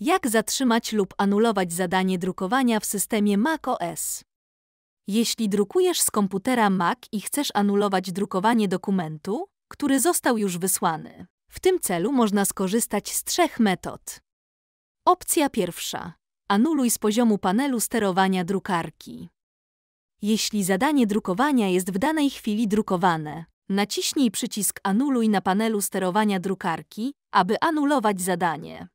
Jak zatrzymać lub anulować zadanie drukowania w systemie macOS? Jeśli drukujesz z komputera Mac i chcesz anulować drukowanie dokumentu, który został już wysłany, w tym celu można skorzystać z trzech metod. Opcja pierwsza. Anuluj z poziomu panelu sterowania drukarki. Jeśli zadanie drukowania jest w danej chwili drukowane, naciśnij przycisk Anuluj na panelu sterowania drukarki, aby anulować zadanie.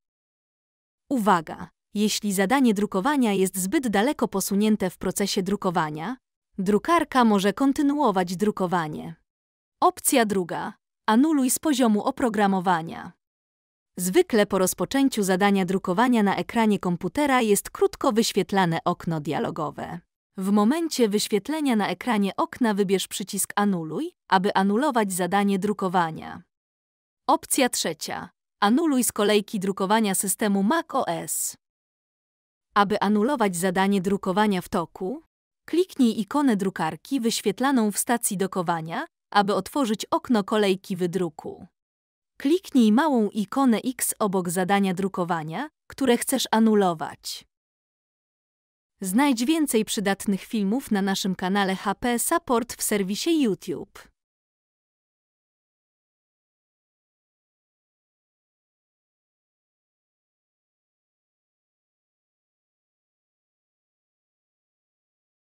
Uwaga! Jeśli zadanie drukowania jest zbyt daleko posunięte w procesie drukowania, drukarka może kontynuować drukowanie. Opcja druga. Anuluj z poziomu oprogramowania. Zwykle po rozpoczęciu zadania drukowania na ekranie komputera jest krótko wyświetlane okno dialogowe. W momencie wyświetlenia na ekranie okna wybierz przycisk Anuluj, aby anulować zadanie drukowania. Opcja trzecia. Anuluj z kolejki drukowania systemu macOS. Aby anulować zadanie drukowania w toku, kliknij ikonę drukarki wyświetlaną w stacji dokowania, aby otworzyć okno kolejki wydruku. Kliknij małą ikonę X obok zadania drukowania, które chcesz anulować. Znajdź więcej przydatnych filmów na naszym kanale HP Support w serwisie YouTube.